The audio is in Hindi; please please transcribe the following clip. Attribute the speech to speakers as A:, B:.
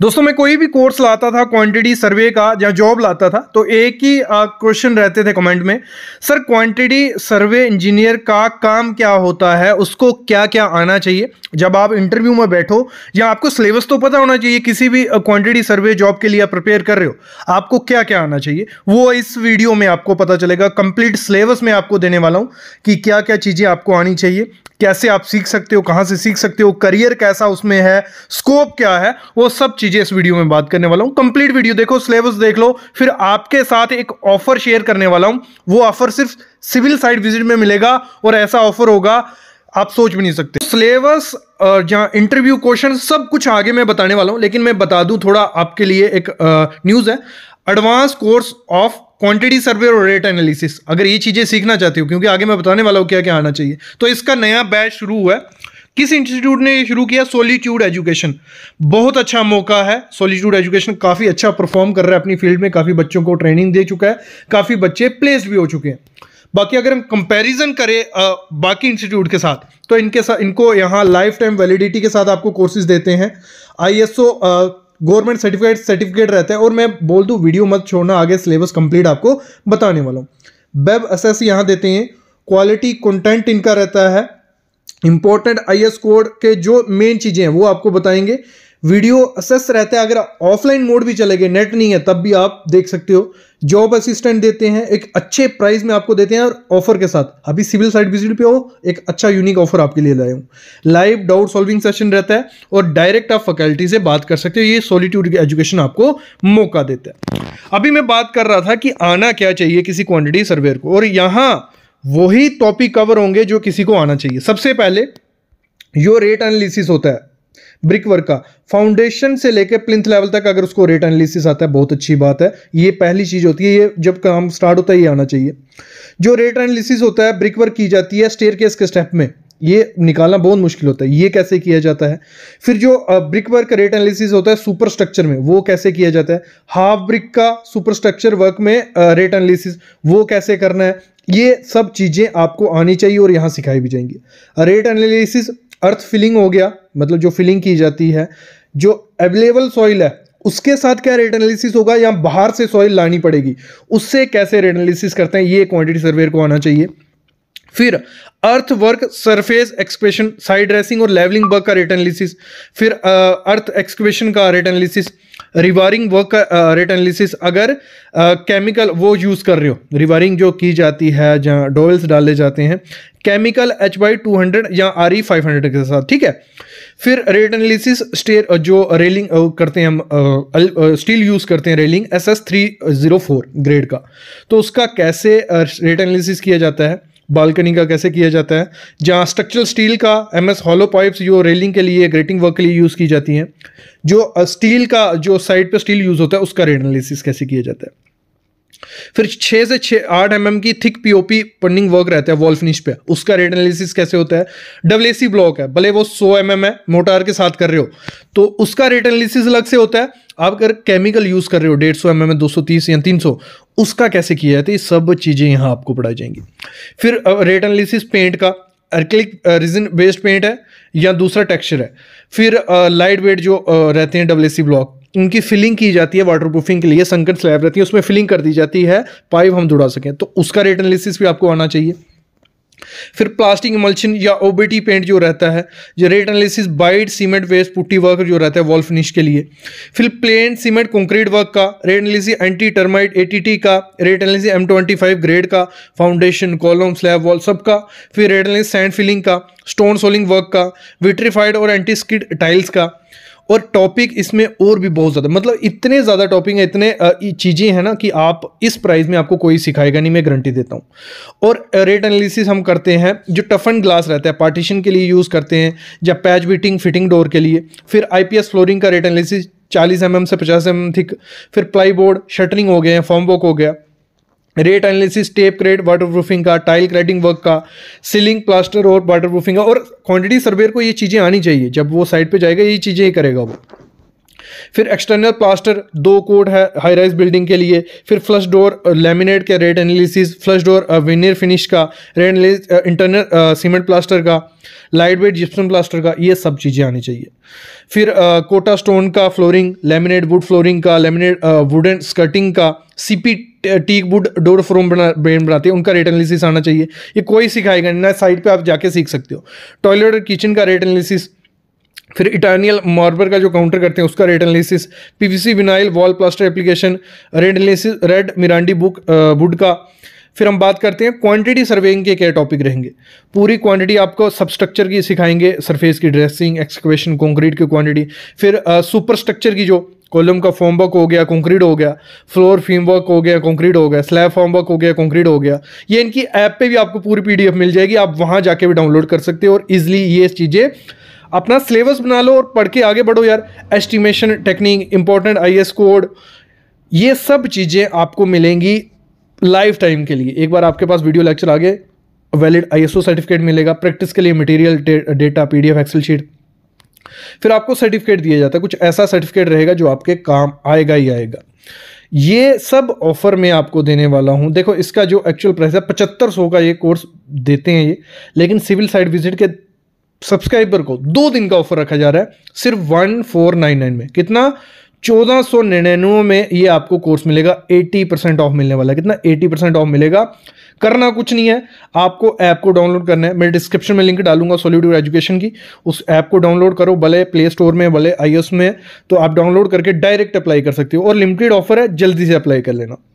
A: दोस्तों मैं कोई भी कोर्स लाता था क्वांटिटी सर्वे का या जॉब लाता था तो एक ही क्वेश्चन रहते थे कमेंट में सर क्वांटिटी सर्वे इंजीनियर का काम क्या होता है उसको क्या क्या आना चाहिए जब आप इंटरव्यू में बैठो या आपको सिलेबस तो पता होना चाहिए किसी भी क्वांटिटी सर्वे जॉब के लिए आप प्रिपेयर कर रहे हो आपको क्या क्या आना चाहिए वो इस वीडियो में आपको पता चलेगा कंप्लीट सिलेबस में आपको देने वाला हूँ कि क्या क्या चीज़ें आपको आनी चाहिए कैसे आप सीख सकते हो कहाँ से सीख सकते हो करियर कैसा उसमें है स्कोप क्या है वो सब चीज़ चीजें इस वीडियो में बात करने वाला हूं कंप्लीट वीडियो देखो सिलेबस देख लो फिर आपके साथ एक ऑफर शेयर करने वाला हूं वो ऑफर सिर्फ सिविल साइड विजिट में मिलेगा और ऐसा ऑफर होगा आप सोच भी नहीं सकते सिलेबस जहां इंटरव्यू क्वेश्चन सब कुछ आगे मैं बताने वाला हूं लेकिन मैं बता दूं थोड़ा आपके लिए एक न्यूज़ है advance course of quantity survey और रेट एनालिसिस अगर ये चीज़ें सीखना चाहते हो क्योंकि आगे मैं बताने वाला हूँ क्या क्या आना चाहिए तो इसका नया बैच शुरू हुआ है किस इंस्टीट्यूट ने ये शुरू किया सोलिट्यूड एजुकेशन बहुत अच्छा मौका है सोलिट्यूड एजुकेशन काफ़ी अच्छा परफॉर्म कर रहा है अपनी फील्ड में काफ़ी बच्चों को ट्रेनिंग दे चुका है काफ़ी बच्चे प्लेस भी हो चुके हैं बाकी अगर हम कंपैरिजन करें आ, बाकी इंस्टीट्यूट के साथ तो इनके साथ इनको यहाँ लाइफ टाइम वैलिडिटी के साथ आपको कोर्सेज देते हैं आई गवर्नमेंट सर्टिफिकेट सर्टिफिकेट रहता है और मैं बोल दूँ वीडियो मत छोड़ना आगे सिलेबस कंप्लीट आपको बताने वाला हूँ वेब असेस यहाँ देते हैं क्वालिटी कंटेंट इनका रहता है इंपॉर्टेंट आईएस कोड के जो मेन चीज़ें हैं वो आपको बताएंगे वीडियो असेस रहता है अगर ऑफलाइन मोड भी चले गए नेट नहीं है तब भी आप देख सकते हो जॉब असिस्टेंट देते हैं एक अच्छे प्राइस में आपको देते हैं और ऑफर के साथ अभी सिविल साइड विजिट पे हो एक अच्छा यूनिक ऑफर आपके लिए लाए हूँ लाइव डाउट सॉल्विंग सेशन रहता है और डायरेक्ट आप फैकल्टी से बात कर सकते हो ये सॉलिट्यूड एजुकेशन आपको मौका देता है अभी मैं बात कर रहा था कि आना क्या चाहिए किसी क्वान्टिटी सर्वेयर को और यहाँ वही टॉपिक कवर होंगे जो किसी को आना चाहिए सबसे पहले यो रेट एनालिसिस होता है ब्रिक वर्क का फाउंडेशन से लेकर प्लिंथ लेवल तक अगर उसको रेट एनालिसिस आता है बहुत अच्छी बात है ये पहली चीज़ होती है ये जब काम स्टार्ट होता है ये आना चाहिए जो रेट एनालिसिस होता है ब्रिक वर्क की जाती है स्टेयर के स्टेप में ये निकालना बहुत मुश्किल होता है ये कैसे किया जाता है फिर जो ब्रिक वर्क रेट एनालिसिस होता है सुपर स्ट्रक्चर में वो कैसे किया जाता है हाफ ब्रिक का सुपर स्ट्रक्चर वर्क में रेट एनालिसिस वो कैसे करना है ये सब चीज़ें आपको आनी चाहिए और यहाँ सिखाई भी जाएंगी रेट एनालिसिस अर्थ फिलिंग हो गया मतलब जो फिलिंग की जाती है जो अवेलेबल सॉइल है उसके साथ क्या रेट एनालिसिस होगा या बाहर से सॉइल लानी पड़ेगी उससे कैसे रेट एनालिसिस करते हैं ये क्वांटिटी सर्वेयर को आना चाहिए फिर earth work surface expression side dressing और लेवलिंग वर्क का रेट एनालिसिस फिर अर्थ एक्सक्वेशन का rate analysis rewiring work rate analysis अगर केमिकल uh, वो यूज़ कर रहे हो रिवायरिंग जो की जाती है जहाँ डोल्स डाले जाते हैं chemical H Y two hundred या आर ई फाइव हंड्रेड के साथ ठीक है फिर रेट एनालिसिस स्टेयर जो रेलिंग uh, करते हैं हम स्टील uh, यूज़ करते हैं railing S S three zero four grade का तो उसका कैसे रेट एनालिसिस किया जाता है बालकनी का कैसे किया जाता है जहाँ स्ट्रक्चरल स्टील का एम एस हॉलो पाइप्स जो रेलिंग के लिए ग्रेटिंग वर्क के लिए यूज़ की जाती हैं जो स्टील का जो साइड पर स्टील यूज़ होता है उसका रेनालिसिस एनालिसिस कैसे किया जाता है फिर छः से छः आठ एम mm की थिक पीओपी पंडिंग वर्क रहता है वॉल्फ निश पे उसका रेट एनालिसिस कैसे होता है डबल डब्ल्यू ब्लॉक है भले वो सौ एम mm है मोटार के साथ कर रहे हो तो उसका रेट एनालिसिस अलग से होता है आप अगर केमिकल यूज़ कर रहे हो डेढ़ सौ एम एम दो सौ तीस या तीन सौ उसका कैसे किया जाता है ये सब चीज़ें यहाँ आपको पढ़ाई जाएंगी फिर रेट एनालिसिस पेंट का अर्कलिक रिजन बेस्ड पेंट है या दूसरा टेक्सचर है फिर लाइट वेट जो रहते हैं डब्ल्यू ब्लॉक उनकी फिलिंग की जाती है वाटर प्रूफिंग के लिए संकट स्लैब रहती है उसमें फिलिंग कर दी जाती है पाइप हम जुड़ा सकें तो उसका रेट एनालिसिस भी आपको आना चाहिए फिर प्लास्टिक इमल्शन या ओबीटी पेंट जो रहता है जो rate analysis white cement based putty work जो रहता है वॉल फिनिश के लिए फिर प्लेन सीमेंट कंक्रीट वर्क का rate analysis anti termite ATT का rate analysis M twenty five grade का फाउंडेशन कॉलम स्लैब वॉल सब का फिर रेट एनालिसिस सैंड फिलिंग का स्टोन सोलिंग वर्क का विट्रीफाइड और एंटी स्किड टाइल्स का और टॉपिक इसमें और भी बहुत ज़्यादा मतलब इतने ज़्यादा टॉपिक हैं इतने चीज़ें हैं ना कि आप इस प्राइस में आपको कोई सिखाएगा नहीं मैं गारंटी देता हूँ और रेट एनालिसिस हम करते हैं जो टफ एंड ग्लास रहता है पार्टीशन के लिए यूज़ करते हैं या पैच बीटिंग फिटिंग डोर के लिए फिर आई फ्लोरिंग का रेट एनालिसिस चालीस एम से पचास एम थिक फिर प्लाई बोर्ड शटरिंग हो गए फॉर्म वर्क हो गया रेट एनालिसिस टेप क्रेड वाटर प्रूफिंग का टाइल क्रेडिंग वर्क का सीलिंग प्लास्टर और वाटर प्रूफिंग का और क्वांटिटी सर्वेयर को ये चीज़ें आनी चाहिए जब वो साइट पे जाएगा ये चीज़ें ही करेगा वो फिर एक्सटर्नल प्लास्टर दो कोड है हाई राइज बिल्डिंग के लिए फिर फ्लश डोर लेमिनेट के rate analysis flush door veneer finish का रेट इंटरनल सीमेंट प्लास्टर का लाइट वेट जिप्सम प्लास्टर का ये सब चीज़ें आनी चाहिए फिर आ, कोटा स्टोन का फ्लोरिंग लेमिनेट वुड फ्लोरिंग का लेमिनेट वुडन स्कर्टिंग का CP teak wood door frame बना ब्रेन बनाते हैं उनका रेट एनालिसिस आना चाहिए ये कोई सिखाएगा ना साइड पे आप जाके सीख सकते हो टॉयलेट और किचन का रेट एनालिसिस फिर इटानियल मार्बर का जो काउंटर करते हैं उसका rate analysis PVC vinyl wall plaster application rate analysis red meranti बुक वुड का फिर हम बात करते हैं क्वांटिटी सर्वेइंग के क्या टॉपिक रहेंगे पूरी क्वांटिटी आपको सबस्ट्रक्चर की सिखाएंगे सरफेस की ड्रेसिंग एक्सक्वेशन कंक्रीट की क्वांटिटी फिर सुपर uh, स्ट्रक्चर की जो कॉलम का फॉर्म वर्क हो गया कंक्रीट हो गया फ्लोर फीम वर्क हो गया कंक्रीट हो गया स्लैब फॉर्म वर्क हो गया कंक्रीट हो गया ये इनकी ऐप पे भी आपको पूरी पीडीएफ मिल जाएगी आप वहाँ जाके भी डाउनलोड कर सकते हो और इजिली ये चीज़ें अपना सिलेबस बना लो और पढ़ के आगे बढ़ो यार estimation technique important I code ये सब चीज़ें आपको मिलेंगी लाइफ टाइम के लिए एक बार आपके पास वीडियो लेक्चर आगे वैलिड आई सर्टिफिकेट मिलेगा प्रैक्टिस के लिए material data PDF Excel sheet फिर आपको सर्टिफिकेट दिया जाता है कुछ ऐसा सर्टिफिकेट रहेगा जो आपके काम आएगा ही आएगा ये सब ऑफ़र मैं आपको देने वाला हूँ देखो इसका जो एक्चुअल प्राइस है पचहत्तर सौ का ये कोर्स देते हैं ये लेकिन सिविल साइड विजिट के सब्सक्राइबर को दो दिन का ऑफ़र रखा जा रहा है सिर्फ वन फोर नाइन नाइन में कितना चौदह सौ निन्यानवे में ये आपको कोर्स मिलेगा एटी परसेंट ऑफ मिलने वाला है कितना एटी परसेंट ऑफ मिलेगा करना कुछ नहीं है आपको ऐप को डाउनलोड करना है मैं डिस्क्रिप्शन में लिंक डालूंगा सोल्यूटिव एजुकेशन की उस ऐप को डाउनलोड करो भले प्ले स्टोर में भले आई में तो आप डाउनलोड करके डायरेक्ट अप्लाई कर सकते हो और लिमिटेड ऑफर है जल्दी से अप्लाई कर लेना